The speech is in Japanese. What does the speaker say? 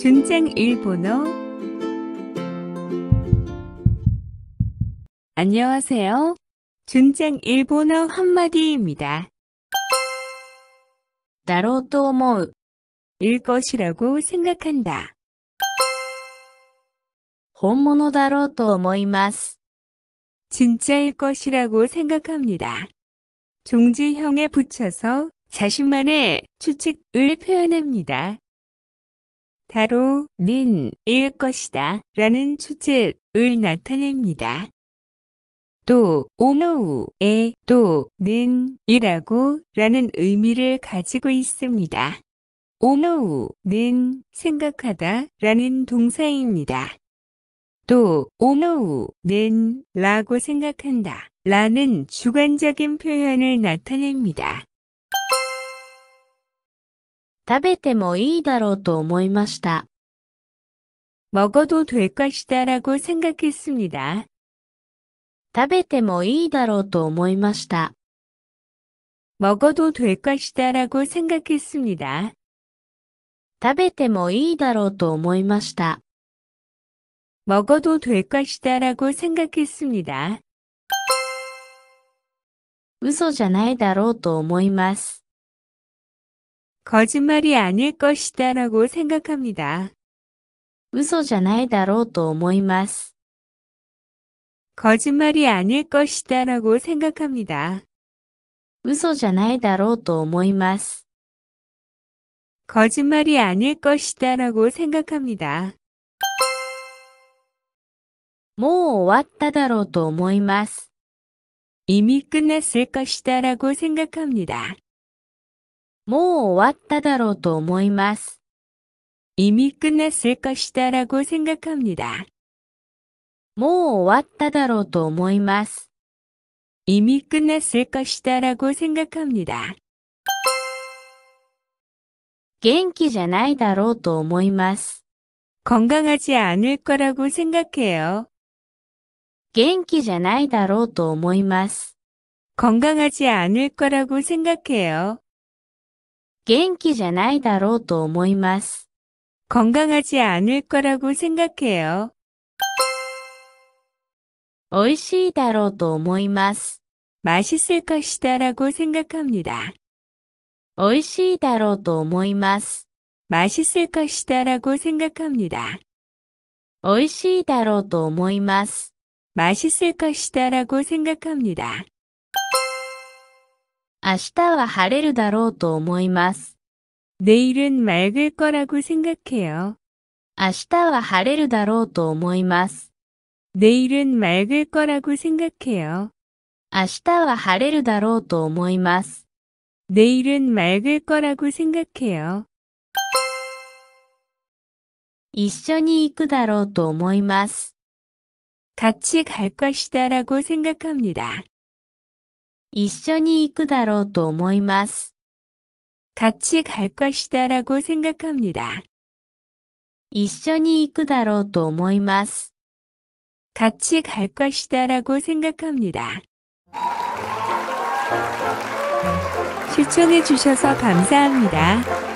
준장 일본어 안녕하세요. 준장 일본어 한마디입니다. 나로토모 일 것이라고 생각한다. 本物だろうと思います. 진짜일 것이라고 생각합니다. 종지형에 붙여서 자신만의 추측을 표현합니다. 다로는 일 것이다 라는 추측을 나타냅니다. 또 오노우의 또는 이라고 라는 의미를 가지고 있습니다. 오노우는 생각하다 라는 동사입니다. 또 오노우는 라고 생각한다 라는 주관적인 표현을 나타냅니다. 食べてもいいだろうと思いました。먹어도될것이다라고생각했습니 다。 食べてもいいだろうと思いました。먹어도될것이다라고생각했습니 다。 食べてもいいだろうと思いました。먹어도될것이다라고생각했습니 다。 嘘じゃないだろうと思います。 거짓말이 아닐 것이다 라고 생각합니다. 嘘じゃないだろうと思います. 거짓말이 아닐 것이다 라고 생각합니다. 嘘じゃないだろうと思います. 거짓말이 아닐 것이다 라고 생각합니다. もう終わっただろうと思います. 이미 끝났을 것이다 라고 생각합니다. もう終わっただろうと思います。이미끝났을것이다라고생각합니 다。 もう終わっただろうと思います。이미끝났을것이다라고생각합니 다。 元気じゃないだろうと思います。건강하지않을거라고생각해 요。 元気じゃないだろうと思います。건강하지않을거라고생각해 요。 元気じゃないだろうと思います。건강하지않을거라고생각해 요。 美味しいだろうと思います。맛있을것이다라고생각합니 다。 美味しいだろうと思います。맛있을것이다라고생각합니 다。 美味しいだろうと思います。맛있을것이다라고생각합니다明日は晴れるだろうと思います。내일은맑을거라고생각해 요。 明日は晴れるだろうと思います。내일은맑을거라고생각해 요。 明日は晴れるだろうと思います。내일은맑을거라고생각해 요。 一緒に行くだろうと思います。같이갈것이다라고생각합니 다。 一緒に行くだろうと思います. 같이 갈 것이다라고 생각합니다. 一緒に行くだろうと思います. 같이 갈 것이다라고 생각합니다. 시청해 주셔서 감사합니다.